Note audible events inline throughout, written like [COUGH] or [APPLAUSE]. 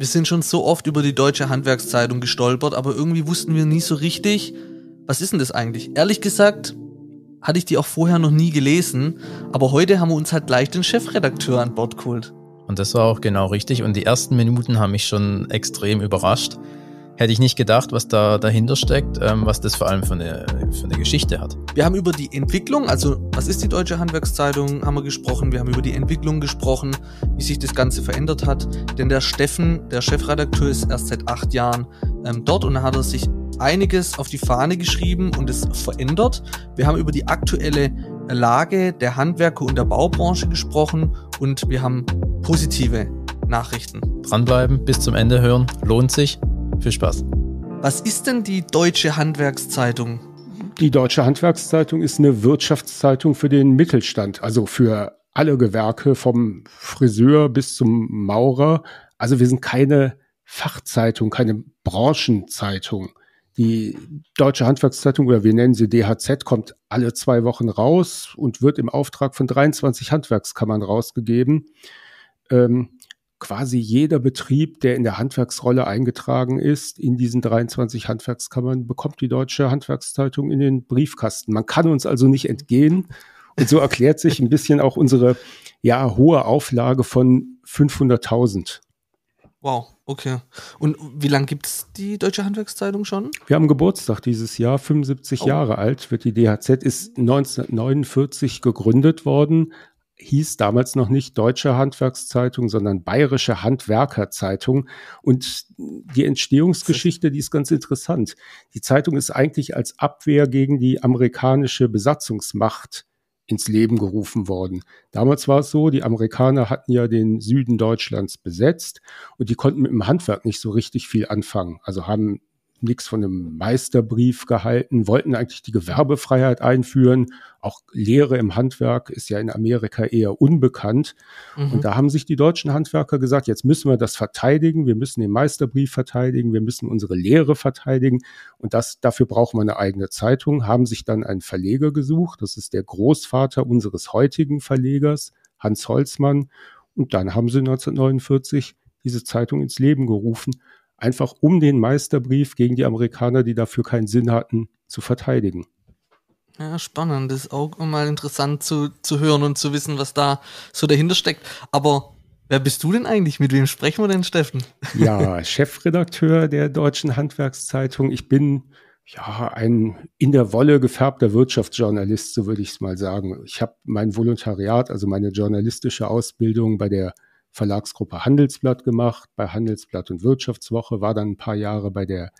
Wir sind schon so oft über die Deutsche Handwerkszeitung gestolpert, aber irgendwie wussten wir nie so richtig, was ist denn das eigentlich? Ehrlich gesagt, hatte ich die auch vorher noch nie gelesen, aber heute haben wir uns halt gleich den Chefredakteur an Bord geholt. Und das war auch genau richtig. Und die ersten Minuten haben mich schon extrem überrascht. Hätte ich nicht gedacht, was da dahinter steckt, ähm, was das vor allem für eine, für eine Geschichte hat. Wir haben über die Entwicklung, also was ist die Deutsche Handwerkszeitung, haben wir gesprochen. Wir haben über die Entwicklung gesprochen, wie sich das Ganze verändert hat. Denn der Steffen, der Chefredakteur, ist erst seit acht Jahren ähm, dort und da hat er sich einiges auf die Fahne geschrieben und es verändert. Wir haben über die aktuelle Lage der Handwerker und der Baubranche gesprochen und wir haben positive Nachrichten. Dranbleiben, bis zum Ende hören, lohnt sich. Viel Spaß. Was ist denn die Deutsche Handwerkszeitung? Die Deutsche Handwerkszeitung ist eine Wirtschaftszeitung für den Mittelstand, also für alle Gewerke, vom Friseur bis zum Maurer. Also wir sind keine Fachzeitung, keine Branchenzeitung. Die Deutsche Handwerkszeitung oder wir nennen sie DHZ kommt alle zwei Wochen raus und wird im Auftrag von 23 Handwerkskammern rausgegeben. Ähm, quasi jeder Betrieb, der in der Handwerksrolle eingetragen ist, in diesen 23 Handwerkskammern, bekommt die Deutsche Handwerkszeitung in den Briefkasten. Man kann uns also nicht entgehen. Und so erklärt sich ein bisschen auch unsere ja, hohe Auflage von 500.000. Wow, okay. Und wie lange gibt es die Deutsche Handwerkszeitung schon? Wir haben Geburtstag dieses Jahr, 75 oh. Jahre alt wird die DHZ, ist 1949 gegründet worden, hieß damals noch nicht Deutsche Handwerkszeitung, sondern Bayerische Handwerkerzeitung. Und die Entstehungsgeschichte, die ist ganz interessant. Die Zeitung ist eigentlich als Abwehr gegen die amerikanische Besatzungsmacht ins Leben gerufen worden. Damals war es so, die Amerikaner hatten ja den Süden Deutschlands besetzt und die konnten mit dem Handwerk nicht so richtig viel anfangen. Also haben nichts von einem Meisterbrief gehalten, wollten eigentlich die Gewerbefreiheit einführen. Auch Lehre im Handwerk ist ja in Amerika eher unbekannt. Mhm. Und da haben sich die deutschen Handwerker gesagt, jetzt müssen wir das verteidigen, wir müssen den Meisterbrief verteidigen, wir müssen unsere Lehre verteidigen. Und das, dafür brauchen wir eine eigene Zeitung, haben sich dann einen Verleger gesucht. Das ist der Großvater unseres heutigen Verlegers, Hans Holzmann. Und dann haben sie 1949 diese Zeitung ins Leben gerufen, einfach um den Meisterbrief gegen die Amerikaner, die dafür keinen Sinn hatten, zu verteidigen. Ja, spannend. Das ist auch mal interessant zu, zu hören und zu wissen, was da so dahinter steckt. Aber Wer bist du denn eigentlich? Mit wem sprechen wir denn, Steffen? [LAUGHS] Ja, Chefredakteur der Deutschen Handwerkszeitung. Ich bin ja ein in der Wolle gefärbter Wirtschaftsjournalist, so würde ich es mal sagen. Ich habe mein Volontariat, also meine journalistische Ausbildung bei der Verlagsgruppe Handelsblatt gemacht, bei Handelsblatt und Wirtschaftswoche, war dann ein paar Jahre bei der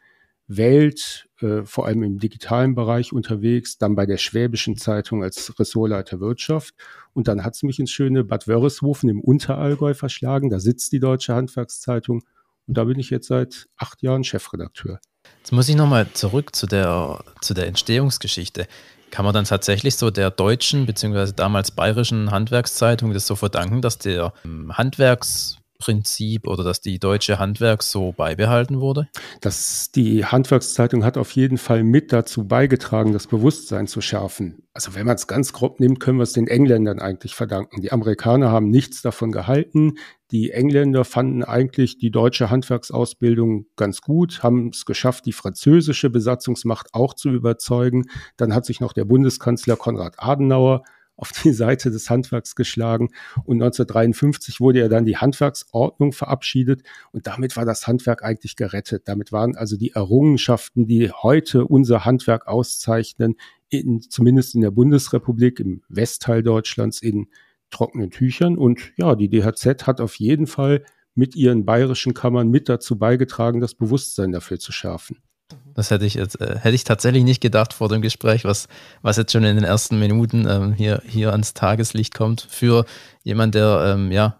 Welt, äh, vor allem im digitalen Bereich unterwegs, dann bei der Schwäbischen Zeitung als Ressortleiter Wirtschaft. Und dann hat es mich ins schöne Bad Wörishofen im Unterallgäu verschlagen. Da sitzt die Deutsche Handwerkszeitung. Und da bin ich jetzt seit acht Jahren Chefredakteur. Jetzt muss ich nochmal zurück zu der, zu der Entstehungsgeschichte. Kann man dann tatsächlich so der deutschen beziehungsweise damals bayerischen Handwerkszeitung das so verdanken, dass der ähm, Handwerks- Prinzip oder dass die deutsche Handwerk so beibehalten wurde? Dass die Handwerkszeitung hat auf jeden Fall mit dazu beigetragen, das Bewusstsein zu schärfen. Also wenn man es ganz grob nimmt, können wir es den Engländern eigentlich verdanken. Die Amerikaner haben nichts davon gehalten. Die Engländer fanden eigentlich die deutsche Handwerksausbildung ganz gut, haben es geschafft, die französische Besatzungsmacht auch zu überzeugen. Dann hat sich noch der Bundeskanzler Konrad Adenauer auf die Seite des Handwerks geschlagen. Und 1953 wurde ja dann die Handwerksordnung verabschiedet und damit war das Handwerk eigentlich gerettet. Damit waren also die Errungenschaften, die heute unser Handwerk auszeichnen, in, zumindest in der Bundesrepublik, im Westteil Deutschlands, in trockenen Tüchern. Und ja, die DHZ hat auf jeden Fall mit ihren bayerischen Kammern mit dazu beigetragen, das Bewusstsein dafür zu schärfen. Mhm. Das hätte ich jetzt, äh, hätte ich tatsächlich nicht gedacht vor dem Gespräch, was, was jetzt schon in den ersten Minuten ähm, hier, hier ans Tageslicht kommt für jemand, der ähm, ja,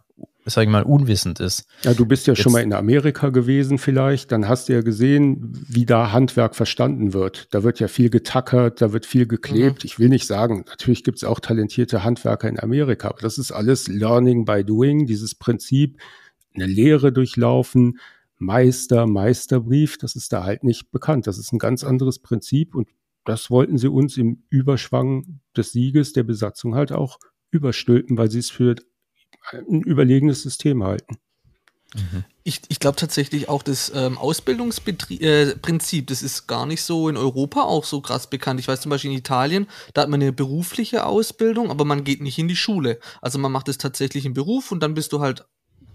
sag ich mal, unwissend ist. Ja, du bist ja jetzt, schon mal in Amerika gewesen vielleicht, dann hast du ja gesehen, wie da Handwerk verstanden wird. Da wird ja viel getackert, da wird viel geklebt. Mhm. Ich will nicht sagen, natürlich gibt es auch talentierte Handwerker in Amerika, aber das ist alles Learning by Doing, dieses Prinzip, eine Lehre durchlaufen, Meister, Meisterbrief, das ist da halt nicht bekannt. Das ist ein ganz anderes Prinzip und das wollten sie uns im Überschwang des Sieges der Besatzung halt auch überstülpen, weil sie es für ein überlegenes System halten. Mhm. Ich, ich glaube tatsächlich auch das ähm, Ausbildungsprinzip, äh, das ist gar nicht so in Europa auch so krass bekannt. Ich weiß zum Beispiel in Italien, da hat man eine berufliche Ausbildung, aber man geht nicht in die Schule. Also man macht es tatsächlich im Beruf und dann bist du halt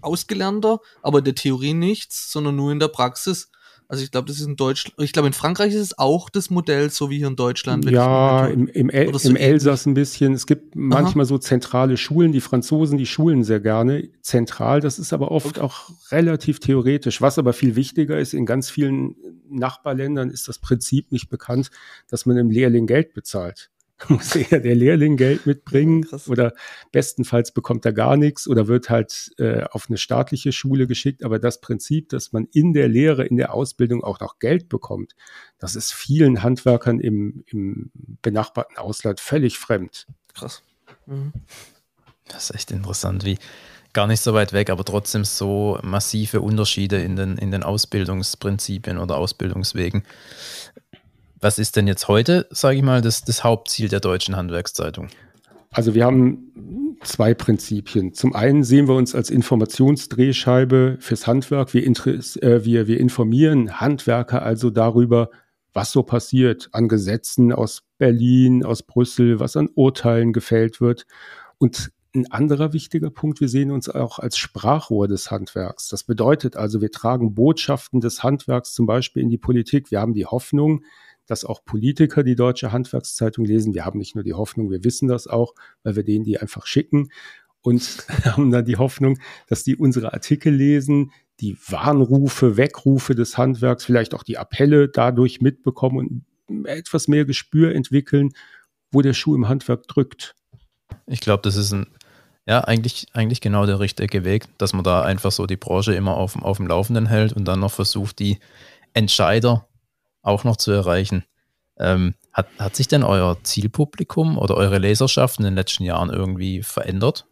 ausgelernter, aber in der Theorie nichts, sondern nur in der Praxis. Also ich glaube, das ist in Deutschland, ich glaube in Frankreich ist es auch das Modell, so wie hier in Deutschland. Ja, im, im, El so im Elsass ein bisschen. Es gibt manchmal Aha. so zentrale Schulen, die Franzosen, die schulen sehr gerne zentral. Das ist aber oft okay. auch relativ theoretisch. Was aber viel wichtiger ist, in ganz vielen Nachbarländern ist das Prinzip nicht bekannt, dass man im Lehrling Geld bezahlt. [LAUGHS] muss eher der Lehrling Geld mitbringen Krass. oder bestenfalls bekommt er gar nichts oder wird halt äh, auf eine staatliche Schule geschickt. Aber das Prinzip, dass man in der Lehre, in der Ausbildung auch noch Geld bekommt, das ist vielen Handwerkern im, im benachbarten Ausland völlig fremd. Krass. Mhm. Das ist echt interessant, wie gar nicht so weit weg, aber trotzdem so massive Unterschiede in den, in den Ausbildungsprinzipien oder Ausbildungswegen was ist denn jetzt heute, sage ich mal, das, das Hauptziel der Deutschen Handwerkszeitung? Also wir haben zwei Prinzipien. Zum einen sehen wir uns als Informationsdrehscheibe fürs Handwerk. Wir, äh, wir, wir, informieren Handwerker also darüber, was so passiert an Gesetzen aus Berlin, aus Brüssel, was an Urteilen gefällt wird. Und ein anderer wichtiger Punkt, wir sehen uns auch als Sprachrohr des Handwerks. Das bedeutet also, wir tragen Botschaften des Handwerks zum Beispiel in die Politik. Wir haben die Hoffnung, dass auch Politiker die Deutsche Handwerkszeitung lesen. Wir haben nicht nur die Hoffnung, wir wissen das auch, weil wir denen die einfach schicken und [LAUGHS] haben dann die Hoffnung, dass die unsere Artikel lesen, die Warnrufe, Wegrufe des Handwerks, vielleicht auch die Appelle dadurch mitbekommen und etwas mehr Gespür entwickeln, wo der Schuh im Handwerk drückt. Ich glaube, das ist ein, ja, eigentlich, eigentlich genau der richtige Weg, dass man da einfach so die Branche immer auf, auf dem Laufenden hält und dann noch versucht, die Entscheider auch noch zu erreichen. Ähm, hat, hat sich denn euer Zielpublikum oder eure Leserschaft in den letzten Jahren irgendwie verändert?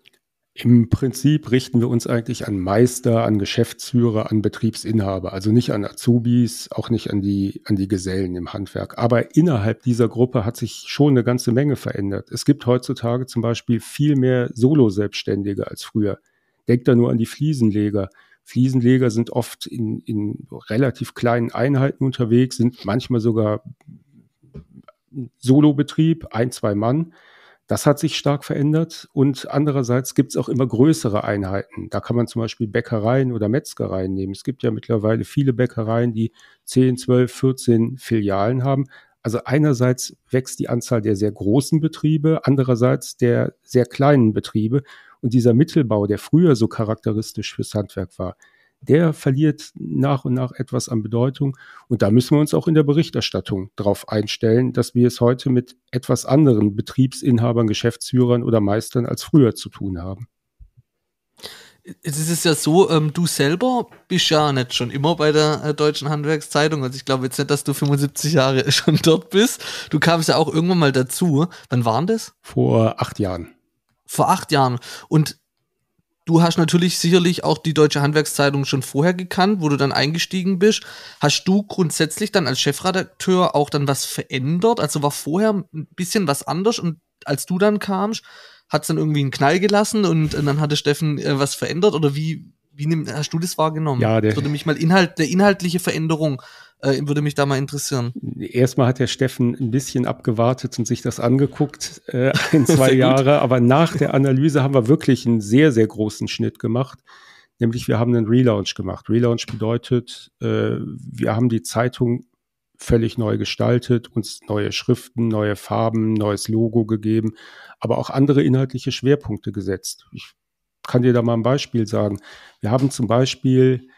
Im Prinzip richten wir uns eigentlich an Meister, an Geschäftsführer, an Betriebsinhaber, also nicht an Azubis, auch nicht an die, an die Gesellen im Handwerk. Aber innerhalb dieser Gruppe hat sich schon eine ganze Menge verändert. Es gibt heutzutage zum Beispiel viel mehr Solo-Selbstständige als früher. Denkt da nur an die Fliesenleger Fliesenleger sind oft in, in relativ kleinen Einheiten unterwegs, sind manchmal sogar Solobetrieb, ein, zwei Mann. Das hat sich stark verändert. Und andererseits gibt es auch immer größere Einheiten. Da kann man zum Beispiel Bäckereien oder Metzgereien nehmen. Es gibt ja mittlerweile viele Bäckereien, die 10, 12, 14 Filialen haben. Also einerseits wächst die Anzahl der sehr großen Betriebe, andererseits der sehr kleinen Betriebe. Und dieser Mittelbau, der früher so charakteristisch fürs Handwerk war, der verliert nach und nach etwas an Bedeutung. Und da müssen wir uns auch in der Berichterstattung darauf einstellen, dass wir es heute mit etwas anderen Betriebsinhabern, Geschäftsführern oder Meistern als früher zu tun haben. Es ist ja so, ähm, du selber bist ja nicht schon immer bei der äh, Deutschen Handwerkszeitung. Also ich glaube jetzt nicht, dass du 75 Jahre [LAUGHS] schon dort bist. Du kamst ja auch irgendwann mal dazu. Wann waren das? Vor acht Jahren vor acht Jahren. Und du hast natürlich sicherlich auch die Deutsche Handwerkszeitung schon vorher gekannt, wo du dann eingestiegen bist. Hast du grundsätzlich dann als Chefredakteur auch dann was verändert? Also war vorher ein bisschen was anders und als du dann kamst, hat es dann irgendwie einen Knall gelassen und, und dann hatte Steffen äh, was verändert oder wie, wie nimm, hast du das wahrgenommen? Ja, der, würde mich mal Inhalt, der inhaltliche Veränderung äh, würde mich da mal interessieren. Erstmal hat der Steffen ein bisschen abgewartet und sich das angeguckt, äh, [LAUGHS] ein, zwei Jahre. Aber nach der Analyse haben wir wirklich einen sehr, sehr großen Schnitt gemacht. Nämlich wir haben einen Relaunch gemacht. Relaunch bedeutet, äh, wir haben die Zeitung völlig neu gestaltet, uns neue Schriften, neue Farben, neues Logo gegeben, aber auch andere inhaltliche Schwerpunkte gesetzt. Ich kann dir da mal ein Beispiel sagen. Wir haben zum Beispiel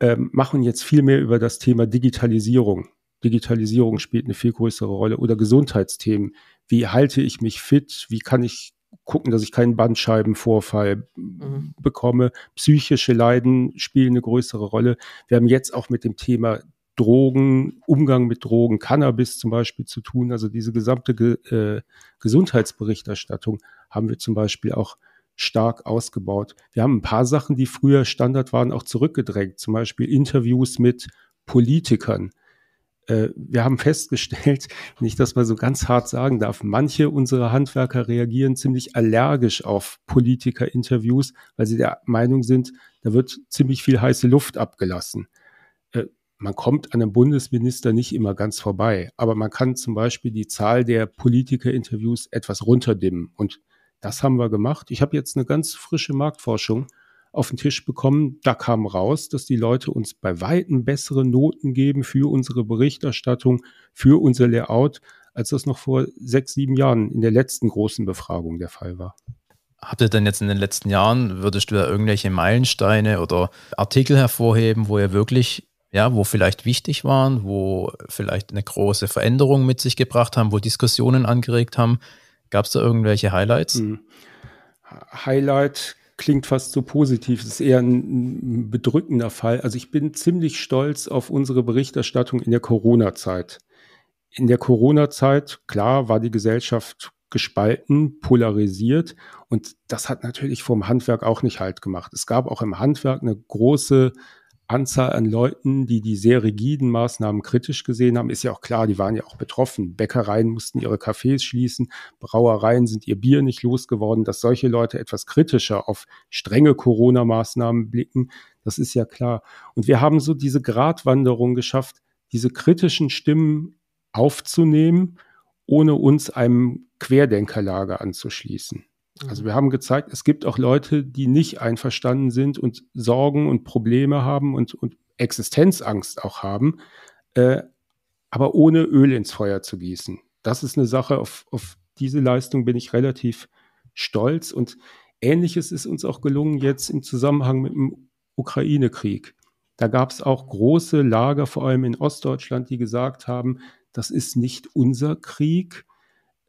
ähm, machen jetzt viel mehr über das Thema Digitalisierung. Digitalisierung spielt eine viel größere Rolle oder Gesundheitsthemen. Wie halte ich mich fit? Wie kann ich gucken, dass ich keinen Bandscheibenvorfall mhm. bekomme? Psychische Leiden spielen eine größere Rolle. Wir haben jetzt auch mit dem Thema Drogen, Umgang mit Drogen, Cannabis zum Beispiel zu tun. Also diese gesamte Ge äh, Gesundheitsberichterstattung haben wir zum Beispiel auch stark ausgebaut. Wir haben ein paar Sachen, die früher Standard waren, auch zurückgedrängt, zum Beispiel Interviews mit Politikern. Äh, wir haben festgestellt, [LAUGHS] wenn ich das mal so ganz hart sagen darf, manche unserer Handwerker reagieren ziemlich allergisch auf Politikerinterviews, weil sie der Meinung sind, da wird ziemlich viel heiße Luft abgelassen. Äh, man kommt an einem Bundesminister nicht immer ganz vorbei, aber man kann zum Beispiel die Zahl der Politikerinterviews etwas runterdimmen und das haben wir gemacht. Ich habe jetzt eine ganz frische Marktforschung auf den Tisch bekommen. Da kam raus, dass die Leute uns bei weitem bessere Noten geben für unsere Berichterstattung, für unser Layout, als das noch vor sechs, sieben Jahren in der letzten großen Befragung der Fall war. Habt ihr denn jetzt in den letzten Jahren, würdest du da irgendwelche Meilensteine oder Artikel hervorheben, wo ihr wirklich, ja, wo vielleicht wichtig waren, wo vielleicht eine große Veränderung mit sich gebracht haben, wo Diskussionen angeregt haben? Gab es da irgendwelche Highlights? Hm. Highlight klingt fast so positiv. Es ist eher ein, ein bedrückender Fall. Also ich bin ziemlich stolz auf unsere Berichterstattung in der Corona-Zeit. In der Corona-Zeit, klar, war die Gesellschaft gespalten, polarisiert und das hat natürlich vom Handwerk auch nicht halt gemacht. Es gab auch im Handwerk eine große Anzahl an Leuten, die die sehr rigiden Maßnahmen kritisch gesehen haben, ist ja auch klar, die waren ja auch betroffen. Bäckereien mussten ihre Cafés schließen, Brauereien sind ihr Bier nicht losgeworden. Dass solche Leute etwas kritischer auf strenge Corona-Maßnahmen blicken, das ist ja klar. Und wir haben so diese Gratwanderung geschafft, diese kritischen Stimmen aufzunehmen, ohne uns einem Querdenkerlager anzuschließen. Also wir haben gezeigt, es gibt auch Leute, die nicht einverstanden sind und Sorgen und Probleme haben und, und Existenzangst auch haben, äh, aber ohne Öl ins Feuer zu gießen. Das ist eine Sache, auf, auf diese Leistung bin ich relativ stolz. Und ähnliches ist uns auch gelungen jetzt im Zusammenhang mit dem Ukraine-Krieg. Da gab es auch große Lager, vor allem in Ostdeutschland, die gesagt haben, das ist nicht unser Krieg.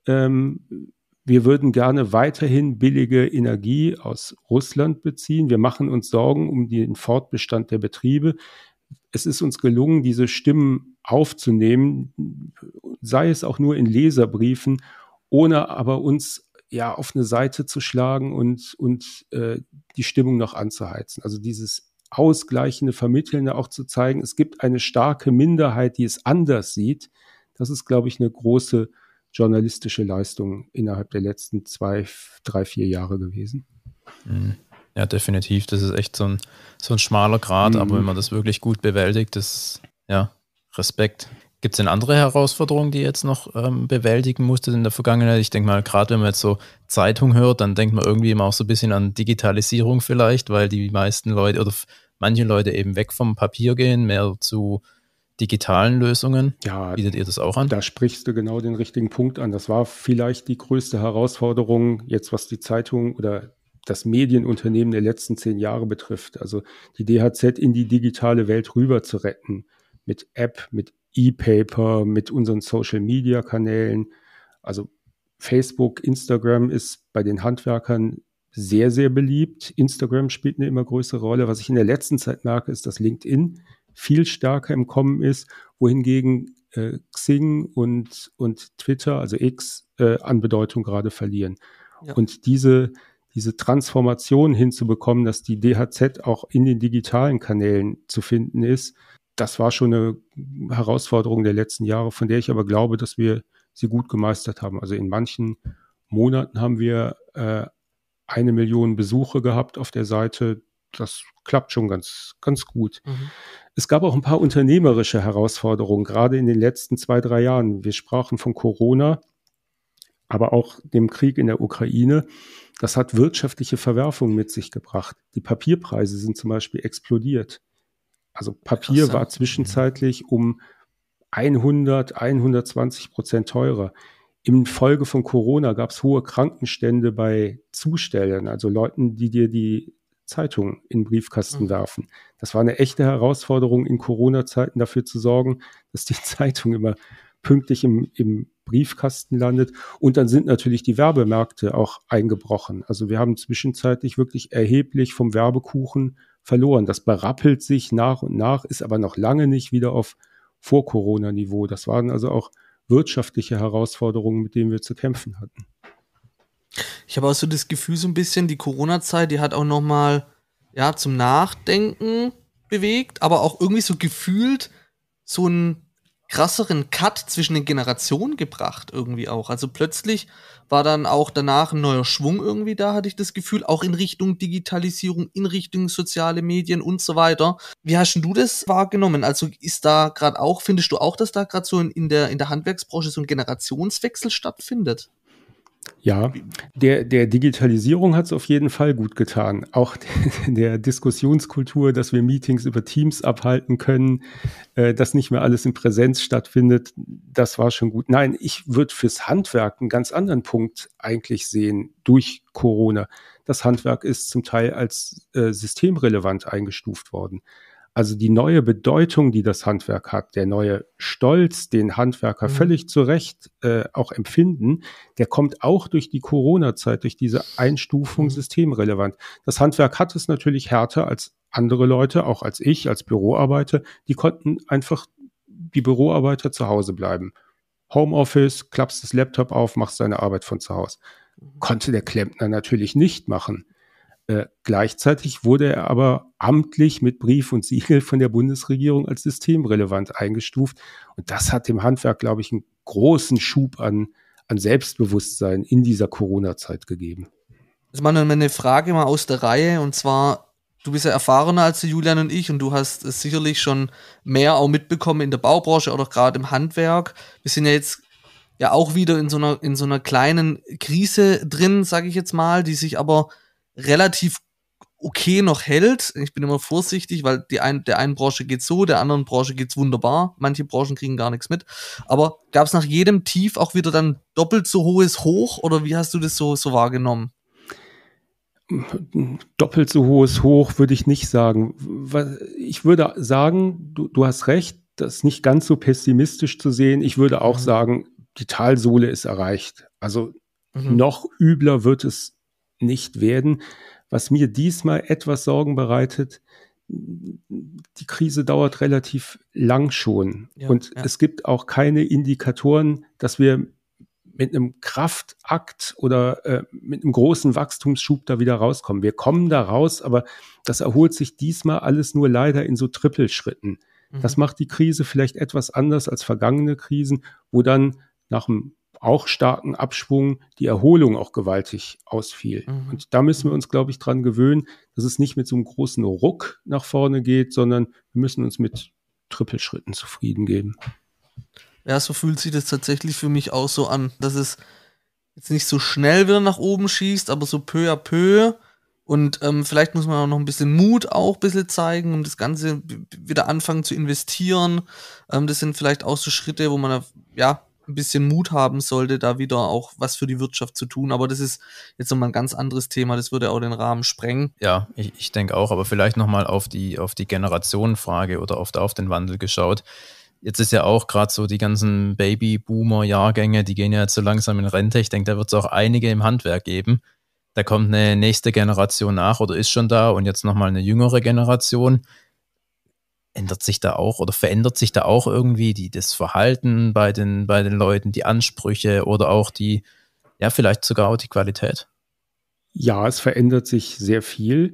Ähm, wir würden gerne weiterhin billige Energie aus Russland beziehen. Wir machen uns Sorgen um den Fortbestand der Betriebe. Es ist uns gelungen, diese Stimmen aufzunehmen, sei es auch nur in Leserbriefen, ohne aber uns ja auf eine Seite zu schlagen und, und äh, die Stimmung noch anzuheizen. Also dieses ausgleichende, vermittelnde auch zu zeigen, es gibt eine starke Minderheit, die es anders sieht. Das ist, glaube ich, eine große journalistische Leistung innerhalb der letzten zwei, drei, vier Jahre gewesen. Mhm. Ja, definitiv. Das ist echt so ein, so ein schmaler Grad, mhm. aber wenn mhm. man das wirklich gut bewältigt, das, ja, Respekt. Gibt es denn andere Herausforderungen, die ihr jetzt noch ähm, bewältigen musstet in der Vergangenheit? Ich denke mal, gerade wenn man jetzt so Zeitung hört, dann denkt man irgendwie immer auch so ein bisschen an Digitalisierung vielleicht, weil die meisten Leute oder manche Leute eben weg vom Papier gehen, mehr zu digitalen Lösungen? Ja, bietet ihr das auch an? Da sprichst du genau den richtigen Punkt an. Das war vielleicht die größte Herausforderung jetzt, was die Zeitung oder das Medienunternehmen der letzten zehn Jahre betrifft. Also die DHZ in die digitale Welt rüber zu retten. Mit App, mit E-Paper, mit unseren Social-Media-Kanälen. Also Facebook, Instagram ist bei den Handwerkern sehr, sehr beliebt. Instagram spielt eine immer größere Rolle. Was ich in der letzten Zeit merke, ist, dass LinkedIn viel stärker im Kommen ist, wohingegen äh, Xing und, und Twitter, also X, äh, an Bedeutung gerade verlieren. Ja. Und diese, diese Transformation hinzubekommen, dass die DHZ auch in den digitalen Kanälen zu finden ist, das war schon eine Herausforderung der letzten Jahre, von der ich aber glaube, dass wir sie gut gemeistert haben. Also in manchen Monaten haben wir äh, eine Million Besuche gehabt auf der Seite das klappt schon ganz, ganz gut. Mhm. Es gab auch ein paar unternehmerische Herausforderungen, gerade in den letzten zwei, drei Jahren. Wir sprachen von Corona, aber auch dem Krieg in der Ukraine. Das hat wirtschaftliche Verwerfungen mit sich gebracht. Die Papierpreise sind zum Beispiel explodiert. Also Papier war zwischenzeitlich um 100, 120 Prozent teurer. Infolge von Corona gab es hohe Krankenstände bei Zustellern, also Leuten, die dir die Zeitungen in Briefkasten mhm. werfen. Das war eine echte Herausforderung in Corona-Zeiten dafür zu sorgen, dass die [LAUGHS] Zeitung immer pünktlich im, im Briefkasten landet. Und dann sind natürlich die Werbemärkte auch eingebrochen. Also wir haben zwischenzeitlich wirklich erheblich vom Werbekuchen verloren. Das berappelt sich nach und nach, ist aber noch lange nicht wieder auf Vor-Corona-Niveau. Das waren also auch wirtschaftliche Herausforderungen, mit denen wir zu kämpfen hatten. Ich habe auch so das Gefühl, so ein bisschen, die Corona-Zeit, die hat auch nochmal ja, zum Nachdenken bewegt, aber auch irgendwie so gefühlt so einen krasseren Cut zwischen den Generationen gebracht, irgendwie auch. Also plötzlich war dann auch danach ein neuer Schwung irgendwie da, hatte ich das Gefühl, auch in Richtung Digitalisierung, in Richtung soziale Medien und so weiter. Wie hast du das wahrgenommen? Also ist da gerade auch, findest du auch, dass da gerade so in der, in der Handwerksbranche so ein Generationswechsel stattfindet? Ja, der, der Digitalisierung hat es auf jeden Fall gut getan. Auch der, [LAUGHS] der, Diskussionskultur, dass wir Meetings über Teams abhalten können, äh, dass nicht mehr alles in Präsenz stattfindet, das war schon gut. Nein, ich würde fürs Handwerk einen ganz anderen Punkt eigentlich sehen durch Corona. Das Handwerk ist zum Teil als äh, systemrelevant eingestuft worden. Also die neue Bedeutung, die das Handwerk hat, der neue Stolz, den Handwerker mhm. völlig zu Recht äh, auch empfinden, der kommt auch durch die Corona-Zeit, durch diese Einstufung mhm. systemrelevant. Das Handwerk hat es natürlich härter als andere Leute, auch als ich, als Büroarbeiter. Die konnten einfach die Büroarbeiter zu Hause bleiben. Homeoffice, klappst das Laptop auf, machst deine Arbeit von zu Hause. Mhm. Konnte der Klempner natürlich nicht machen. Äh, gleichzeitig wurde er aber amtlich mit Brief und Siegel von der Bundesregierung als systemrelevant eingestuft. Und das hat dem Handwerk, glaube ich, einen großen Schub an, an Selbstbewusstsein in dieser Corona-Zeit gegeben. Das ist mal eine Frage mal aus der Reihe und zwar, du bist ja erfahrener als Julian und ich und du hast es sicherlich schon mehr auch mitbekommen in der Baubranche oder gerade im Handwerk. Wir sind ja jetzt ja auch wieder in so einer, in so einer kleinen Krise drin, sage ich jetzt mal, die sich aber relativ okay noch hält. Ich bin immer vorsichtig, weil die ein, der einen Branche geht's so, der anderen Branche geht es wunderbar. Manche Branchen kriegen gar nichts mit. Aber gab es nach jedem Tief auch wieder dann doppelt so hohes Hoch oder wie hast du das so, so wahrgenommen? Doppelt so hohes Hoch würde ich nicht sagen. Ich würde sagen, du, du hast recht, das nicht ganz so pessimistisch zu sehen. Ich würde auch mhm. sagen, die Talsohle ist erreicht. Also mhm. noch übler wird es nicht werden. Was mir diesmal etwas Sorgen bereitet, die Krise dauert relativ lang schon. Ja, und ja. es gibt auch keine Indikatoren, dass wir mit einem Kraftakt oder äh, mit einem großen Wachstumsschub da wieder rauskommen. Wir kommen da raus, aber das erholt sich diesmal alles nur leider in so Trippelschritten. Mhm. Das macht die Krise vielleicht etwas anders als vergangene Krisen, wo dann nach einem auch starken Abschwung die Erholung auch gewaltig ausfiel. Mhm. Und da müssen wir uns, glaube ich, dran gewöhnen, dass es nicht mit so einem großen Ruck nach vorne geht, sondern wir müssen uns mit Trippelschritten zufrieden geben. Ja, so fühlt sich das tatsächlich für mich auch so an, dass es jetzt nicht so schnell wieder nach oben schießt, aber so peu à peu. Und ähm, vielleicht muss man auch noch ein bisschen Mut auch ein bisschen zeigen, um das Ganze wieder anfangen zu investieren. Ähm, das sind vielleicht auch so Schritte, wo man ja ein bisschen Mut haben sollte, da wieder auch was für die Wirtschaft zu tun. Aber das ist jetzt nochmal ein ganz anderes Thema, das würde auch den Rahmen sprengen. Ja, ich, ich denke auch, aber vielleicht nochmal auf die, auf die Generationenfrage oder oft auf den Wandel geschaut. Jetzt ist ja auch gerade so die ganzen Baby-Boomer-Jahrgänge, die gehen ja jetzt so langsam in Rente. Ich denke, da wird es auch einige im Handwerk geben. Da kommt eine nächste Generation nach oder ist schon da und jetzt nochmal eine jüngere Generation ändert sich da auch oder verändert sich da auch irgendwie die, das Verhalten bei den, bei den Leuten, die Ansprüche oder auch die, ja, vielleicht sogar auch die Qualität? Ja, es verändert sich sehr viel.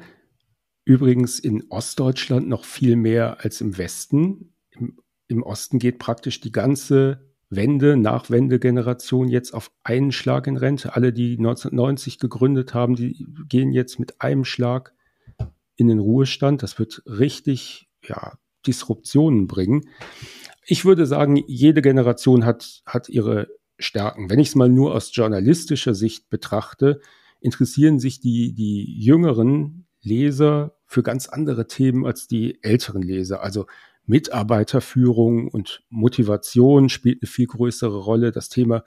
Übrigens in Ostdeutschland noch viel mehr als im Westen. Im, im Osten geht praktisch die ganze Wende, Nachwendegeneration jetzt auf einen Schlag in Rente. Alle, die 1990 gegründet haben, die gehen jetzt mit einem Schlag in den Ruhestand. Das wird richtig ja, Disruptionen bringen. Ich würde sagen, jede Generation hat, hat ihre Stärken. Wenn ich es mal nur aus journalistischer Sicht betrachte, interessieren sich die, die jüngeren Leser für ganz andere Themen als die älteren Leser. Also Mitarbeiterführung und Motivation spielt eine viel größere Rolle. Das Thema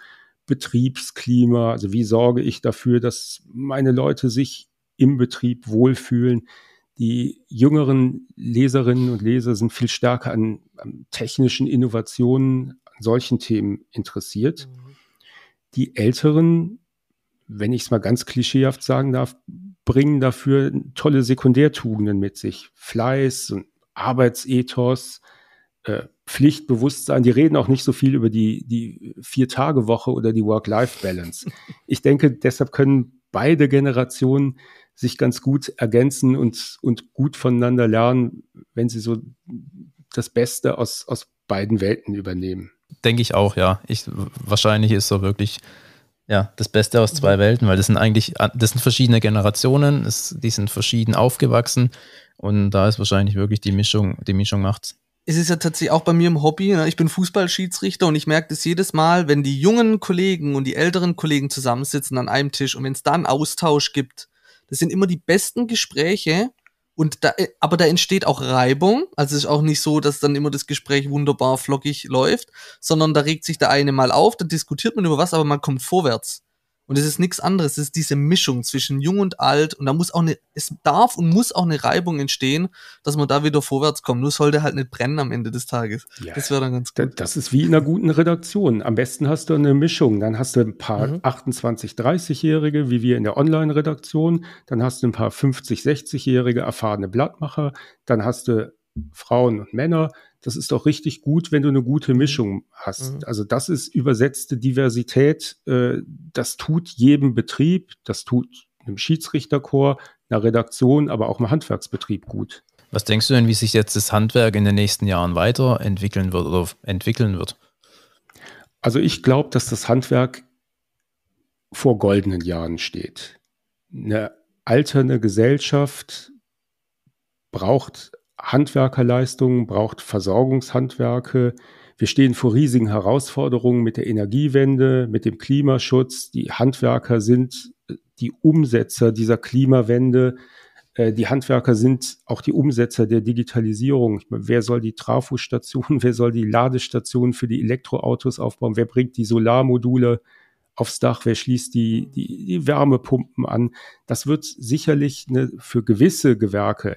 Betriebsklima, also wie sorge ich dafür, dass meine Leute sich im Betrieb wohlfühlen die jüngeren Leserinnen und Leser sind viel stärker an, an technischen Innovationen, an solchen Themen interessiert. Mhm. Die älteren, wenn ich es mal ganz klischeehaft sagen darf, bringen dafür tolle Sekundärtugenden mit sich. Fleiß und Arbeitsethos, äh, Pflichtbewusstsein. Die reden auch nicht so viel über die, die Vier-Tage-Woche oder die Work-Life-Balance. [LAUGHS] Ich denke, deshalb können beide Generationen sich ganz gut ergänzen und, und gut voneinander lernen, wenn sie so das Beste aus, aus beiden Welten übernehmen. Denke ich auch, ja. Ich, wahrscheinlich ist so wirklich ja, das Beste aus zwei Welten, weil das sind eigentlich, das sind verschiedene Generationen, es, die sind verschieden aufgewachsen und da ist wahrscheinlich wirklich die Mischung, die Mischung macht Es ist ja tatsächlich auch bei mir im Hobby, ne? ich bin Fußballschiedsrichter und ich merke das jedes Mal, wenn die jungen Kollegen und die älteren Kollegen zusammensitzen an einem Tisch und wenn es da einen Austausch gibt, das sind immer die besten Gespräche. Und da, äh, aber da entsteht auch Reibung. Also es ist auch nicht so, dass dann immer das Gespräch wunderbar flockig läuft, sondern da regt sich der eine mal auf, dann diskutiert man über was, aber man kommt vorwärts. Und es ist nichts anderes. Es ist diese Mischung zwischen jung und alt. Und da muss auch eine, es darf und muss auch eine Reibung entstehen, dass man da wieder vorwärts kommt. Nur sollte halt nicht brennen am Ende des Tages. Ja, das wäre dann ganz gut. Das ist wie in einer guten Redaktion. Am besten hast du eine Mischung. Dann hast du ein paar mhm. 28, 30-Jährige, wie wir in der Online-Redaktion. Dann hast du ein paar 50, 60-Jährige erfahrene Blattmacher. Dann hast du Frauen und Männer das ist doch richtig gut, wenn du eine gute Mischung hast. Mhm. Also das ist übersetzte Diversität, äh, das tut jedem Betrieb, das tut einem Schiedsrichterchor, einer Redaktion, aber auch einem Handwerksbetrieb gut. Was denkst du denn, wie sich jetzt das Handwerk in den nächsten Jahren weiterentwickeln wird oder entwickeln wird? Also ich glaube, dass das Handwerk vor goldenen Jahren steht. Eine alternde Gesellschaft braucht Handwerkerleistungen, braucht Versorgungshandwerke. Wir stehen vor riesigen Herausforderungen mit der Energiewende, mit dem Klimaschutz. Die Handwerker sind äh, die Umsetzer dieser Klimawende. Äh, die Handwerker sind auch die Umsetzer der Digitalisierung. Meine, wer soll die Trafostationen, [LAUGHS] wer soll die Ladestationen für die Elektroautos aufbauen? Wer bringt die Solarmodule aufs Dach? Wer schließt die, die, die Wärmepumpen an? Das wird sicherlich eine, für gewisse Gewerke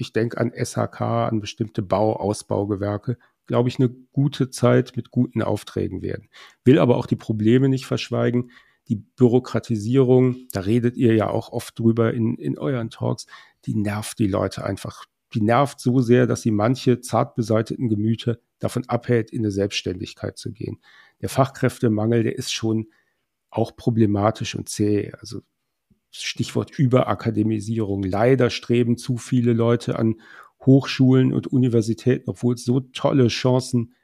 ich denke an SHK, an bestimmte Bau-, Ausbaugewerke, glaube ich, eine gute Zeit mit guten Aufträgen werden. Will aber auch die Probleme nicht verschweigen. Die Bürokratisierung, da redet ihr ja auch oft drüber in, in euren Talks, die nervt die Leute einfach. Die nervt so sehr, dass sie manche zart beseiteten Gemüter davon abhält, in eine Selbstständigkeit zu gehen. Der Fachkräftemangel, der ist schon auch problematisch und zäh. Also Stichwort Überakademisierung. Leider streben zu viele Leute an Hochschulen und Universitäten, obwohl es so tolle Chancen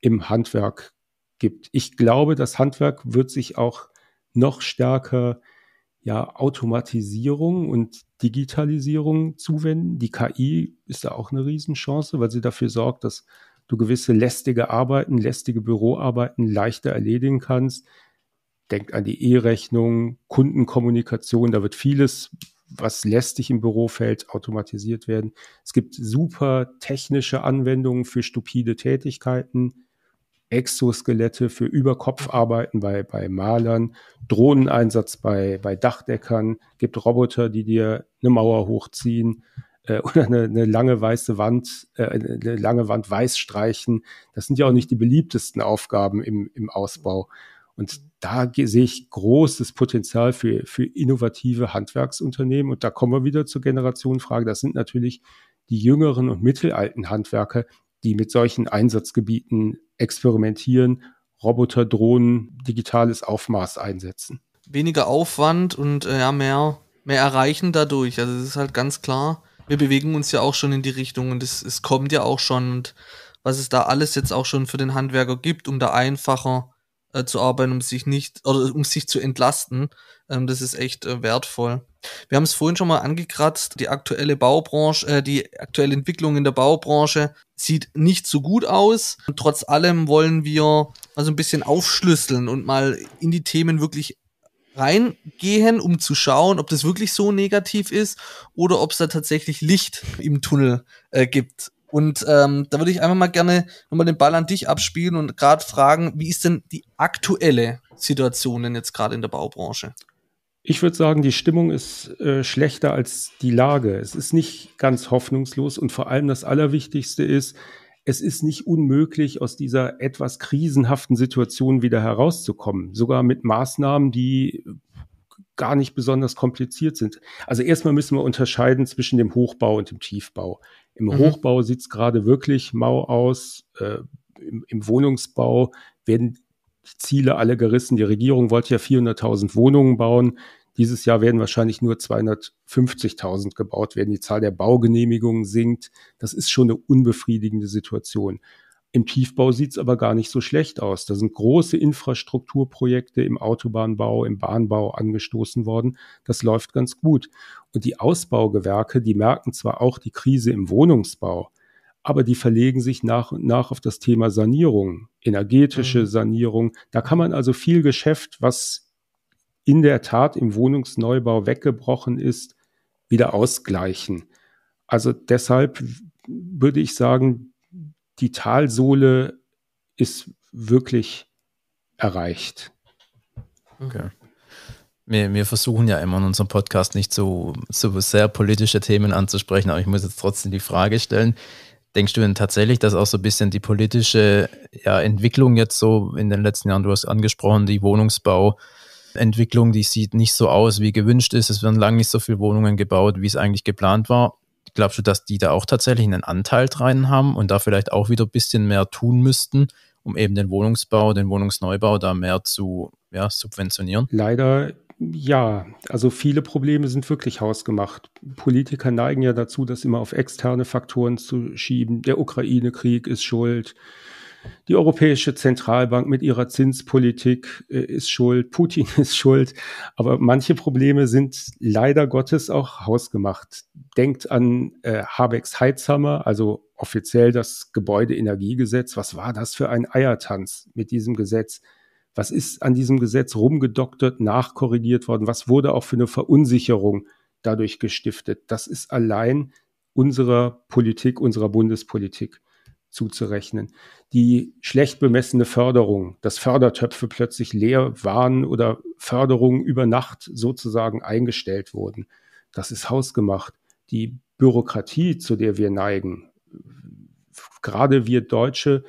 im Handwerk gibt. Ich glaube, das Handwerk wird sich auch noch stärker ja, Automatisierung und Digitalisierung zuwenden. Die KI ist da auch eine Riesenchance, weil sie dafür sorgt, dass du gewisse lästige Arbeiten, lästige Büroarbeiten leichter erledigen kannst, denkt an die E-Rechnung, Kundenkommunikation, da wird vieles, was lästig im Büro fällt, automatisiert werden. Es gibt super technische Anwendungen für stupide Tätigkeiten, Exoskelette für Überkopfarbeiten bei, bei Malern, Drohneneinsatz bei, bei Dachdeckern, gibt Roboter, die dir eine Mauer hochziehen äh, [LAUGHS] oder eine, eine lange weiße Wand, äh, eine lange Wand weiß streichen. Das sind ja auch nicht die beliebtesten Aufgaben im, im Ausbau. Und da sehe ich großes Potenzial für, für innovative Handwerksunternehmen. Und da kommen wir wieder zur Generationenfrage. Das sind natürlich die jüngeren und mittelalten Handwerker, die mit solchen Einsatzgebieten experimentieren, Roboter, Drohnen, digitales Aufmaß einsetzen. Weniger Aufwand und äh, ja, mehr, mehr erreichen dadurch. Also es ist halt ganz klar, wir bewegen uns ja auch schon in die Richtung und es, es kommt ja auch schon und was es da alles jetzt auch schon für den Handwerker gibt, um da einfacher äh, zu arbeiten, um sich nicht oder um sich zu entlasten. Ähm, das ist echt äh, wertvoll. Wir haben es vorhin schon mal angekratzt, die aktuelle Baubranche, äh, die aktuelle Entwicklung in der Baubranche sieht nicht so gut aus. Und trotz allem wollen wir also ein bisschen aufschlüsseln und mal in die Themen wirklich reingehen, um zu schauen, ob das wirklich so negativ ist oder ob es da tatsächlich Licht im Tunnel äh, gibt. Und ähm, da würde ich einfach mal gerne nochmal den Ball an dich abspielen und gerade fragen, wie ist denn die aktuelle Situation denn jetzt gerade in der Baubranche? Ich würde sagen, die Stimmung ist äh, schlechter als die Lage. Es ist nicht ganz hoffnungslos und vor allem das Allerwichtigste ist, es ist nicht unmöglich, aus dieser etwas krisenhaften Situation wieder herauszukommen. Sogar mit Maßnahmen, die gar nicht besonders kompliziert sind. Also erstmal müssen wir unterscheiden zwischen dem Hochbau und dem Tiefbau. Im mhm. Hochbau sieht es gerade wirklich mau aus. Äh, im, im, Wohnungsbau werden die Ziele alle gerissen. Die Regierung wollte ja 400.000 Wohnungen bauen. Dieses Jahr werden wahrscheinlich nur 250.000 gebaut werden. Die Zahl der Baugenehmigungen sinkt. Das ist schon eine unbefriedigende Situation. Im Tiefbau sieht es aber gar nicht so schlecht aus. Da sind große Infrastrukturprojekte im Autobahnbau, im Bahnbau angestoßen worden. Das läuft ganz gut. Und die Ausbaugewerke, die merken zwar auch die Krise im Wohnungsbau, aber die verlegen sich nach und nach auf das Thema Sanierung, energetische mhm. Sanierung. Da kann man also viel Geschäft, was in der Tat im Wohnungsneubau weggebrochen ist, wieder ausgleichen. Also deshalb würde ich sagen, die Talsohle ist wirklich erreicht. Okay. Wir, wir, versuchen ja immer in unserem Podcast nicht so, so sehr politische Themen anzusprechen, aber ich muss jetzt trotzdem die Frage stellen. Denkst du denn tatsächlich, dass auch so ein bisschen die politische ja, Entwicklung jetzt so in den letzten Jahren, du hast angesprochen, die Wohnungsbauentwicklung, die sieht nicht so aus, wie gewünscht ist. Es werden lange nicht so viele Wohnungen gebaut, wie es eigentlich geplant war glaubst du, dass die da auch tatsächlich einen Anteil dran haben und da vielleicht auch wieder ein bisschen mehr tun müssten, um eben den Wohnungsbau, den Wohnungsneubau da mehr zu ja, subventionieren? Leider ja, also viele Probleme sind wirklich hausgemacht. Politiker neigen ja dazu, das immer auf externe Faktoren zu schieben. Der Ukraine-Krieg ist schuld, die Europäische Zentralbank mit ihrer Zinspolitik äh, ist schuld, Putin [LAUGHS] ist schuld, aber manche Probleme sind leider Gottes auch hausgemacht. Denkt an äh, Habecks Heizhammer, also offiziell das Gebäudeenergiegesetz. Was war das für ein Eiertanz mit diesem Gesetz? Was ist an diesem Gesetz rumgedoktert, nachkorrigiert worden? Was wurde auch für eine Verunsicherung dadurch gestiftet? Das ist allein unserer Politik, unserer Bundespolitik zuzurechnen. Die schlecht bemessene Förderung, dass Fördertöpfe plötzlich leer waren oder Förderungen über Nacht sozusagen eingestellt wurden, das ist hausgemacht. Die Bürokratie, zu der wir neigen, gerade wir Deutsche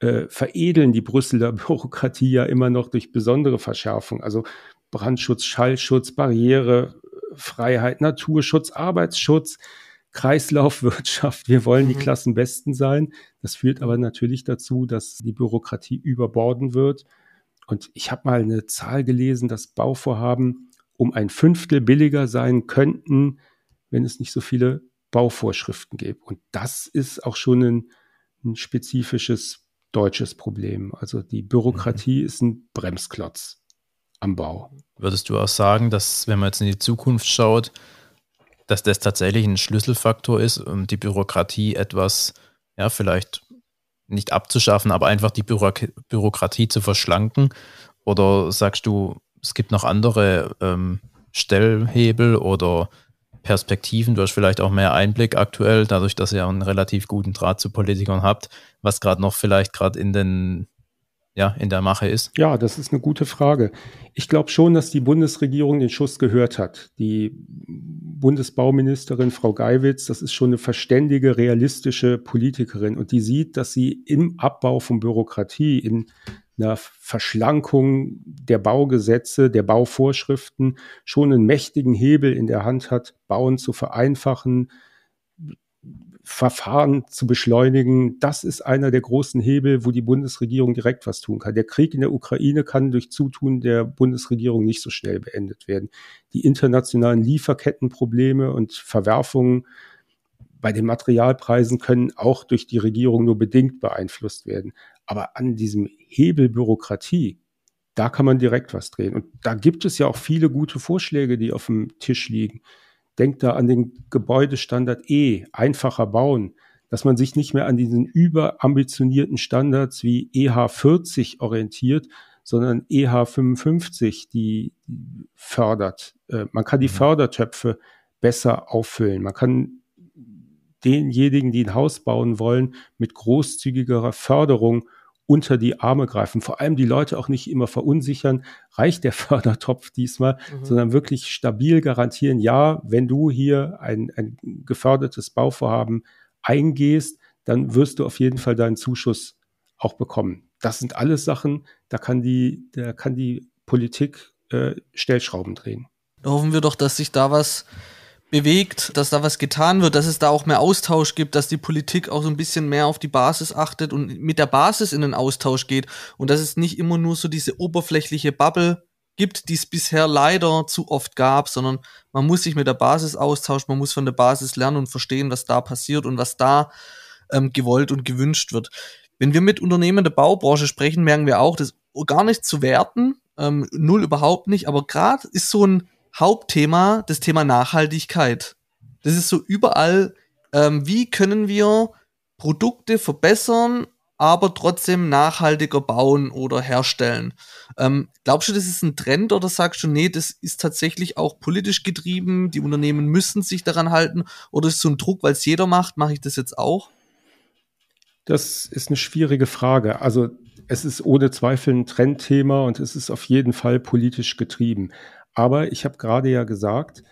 äh, veredeln die Brüsseler [LAUGHS] Bürokratie ja immer noch durch besondere Verschärfung, also Brandschutz, Schallschutz, Barriere, Freiheit, Naturschutz, Arbeitsschutz. Kreislaufwirtschaft, wir wollen die mhm. Klassenbesten sein. Das führt aber natürlich dazu, dass die Bürokratie überborden wird. Und ich habe mal eine Zahl gelesen, dass Bauvorhaben um ein Fünftel billiger sein könnten, wenn es nicht so viele Bauvorschriften gäbe. Und das ist auch schon ein, ein spezifisches deutsches Problem. Also die Bürokratie mhm. ist ein Bremsklotz am Bau. Würdest du auch sagen, dass wenn man jetzt in die Zukunft schaut, dass das tatsächlich ein Schlüsselfaktor ist, um die Bürokratie etwas, ja, vielleicht nicht abzuschaffen, aber einfach die Büro Bürokratie zu verschlanken? Oder sagst du, es gibt noch andere ähm, Stellhebel oder Perspektiven? Du hast vielleicht auch mehr Einblick aktuell, dadurch, dass ihr einen relativ guten Draht zu Politikern habt, was gerade noch vielleicht gerade in den ja, in der Mache ist? Ja, das ist eine gute Frage. Ich glaube schon, dass die Bundesregierung den Schuss gehört hat. Die Bundesbauministerin Frau Geiwitz, das ist schon eine verständige, realistische Politikerin und die sieht, dass sie im Abbau von Bürokratie, in einer Verschlankung der Baugesetze, der Bauvorschriften schon einen mächtigen Hebel in der Hand hat, Bauen zu vereinfachen, Verfahren zu beschleunigen. Das ist einer der großen Hebel, wo die Bundesregierung direkt was tun kann. Der Krieg in der Ukraine kann durch Zutun der Bundesregierung nicht so schnell beendet werden. Die internationalen Lieferkettenprobleme und Verwerfungen bei den Materialpreisen können auch durch die Regierung nur bedingt beeinflusst werden. Aber an diesem Hebel Bürokratie, da kann man direkt was drehen. Und da gibt es ja auch viele gute Vorschläge, die auf dem Tisch liegen. Denkt da an den Gebäudestandard E, einfacher bauen, dass man sich nicht mehr an diesen überambitionierten Standards wie EH40 orientiert, sondern EH55, die fördert. Äh, man kann die mhm. Fördertöpfe besser auffüllen. Man kann denjenigen, die ein Haus bauen wollen, mit großzügigerer Förderung unter die Arme greifen. Vor allem die Leute auch nicht immer verunsichern, reicht der [LAUGHS] Fördertopf diesmal, mhm. sondern wirklich stabil garantieren, ja, wenn du hier ein, ein gefördertes Bauvorhaben eingehst, dann wirst du auf jeden Fall deinen Zuschuss auch bekommen. Das sind alles Sachen, da kann die, da kann die Politik äh, Stellschrauben drehen. Da hoffen wir doch, dass sich da was bewegt, dass da was getan wird, dass es da auch mehr Austausch gibt, dass die Politik auch so ein bisschen mehr auf die Basis achtet und mit der Basis in den Austausch geht und dass es nicht immer nur so diese oberflächliche Bubble gibt, die es bisher leider zu oft gab, sondern man muss sich mit der Basis austauschen, man muss von der Basis lernen und verstehen, was da passiert und was da ähm, gewollt und gewünscht wird. Wenn wir mit Unternehmen der Baubranche sprechen, merken wir auch, dass gar nicht zu werten, ähm, null überhaupt nicht, aber gerade ist so ein Hauptthema das Thema Nachhaltigkeit. Das ist so überall, ähm, wie können wir Produkte verbessern, aber trotzdem nachhaltiger bauen oder herstellen. Ähm, glaubst du, das ist ein Trend oder sagst du, nee, das ist tatsächlich auch politisch getrieben, die Unternehmen müssen sich daran halten oder ist es so ein Druck, weil es jeder macht, mache ich das jetzt auch? Das ist eine schwierige Frage. Also es ist ohne Zweifel ein Trendthema und es ist auf jeden Fall politisch getrieben. Aber ich habe gerade ja gesagt,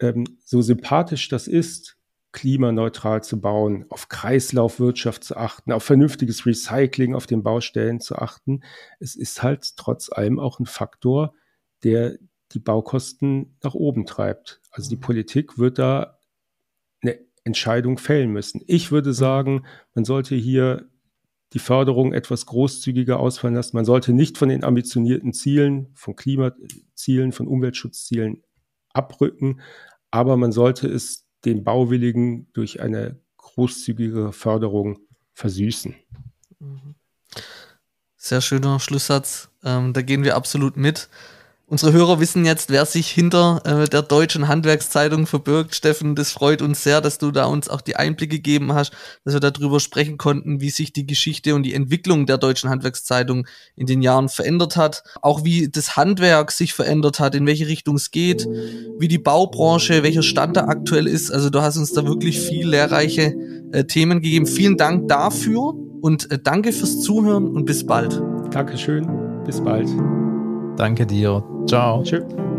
ähm, so sympathisch das ist, klimaneutral zu bauen, auf Kreislaufwirtschaft zu achten, auf vernünftiges Recycling auf den Baustellen zu achten. Es ist halt trotz allem auch ein Faktor, der die Baukosten nach oben treibt. Also die mhm. Politik wird da eine Entscheidung fällen müssen. Ich würde mhm. sagen, man sollte hier die Förderung etwas großzügiger ausfallen lassen. Man sollte nicht von den ambitionierten Zielen, von Klimazielen, von Umweltschutzzielen abrücken, aber man sollte es den Bauwilligen durch eine großzügige Förderung versüßen. Mhm. Sehr schöner Schlusssatz. Ähm, da gehen wir absolut mit. Unsere Hörer wissen jetzt, wer sich hinter äh, der Deutschen Handwerkszeitung verbirgt. Steffen, das freut uns sehr, dass du da uns auch die Einblicke gegeben hast, dass wir darüber sprechen konnten, wie sich die Geschichte und die Entwicklung der Deutschen Handwerkszeitung in den Jahren verändert hat. Auch wie das Handwerk sich verändert hat, in welche Richtung es geht, wie die Baubranche, welcher Stand da aktuell ist. Also du hast uns da wirklich viel lehrreiche äh, Themen gegeben. Vielen Dank dafür und äh, danke fürs Zuhören und bis bald. Dankeschön, bis bald. Danke dir. Ciao. Tschüss.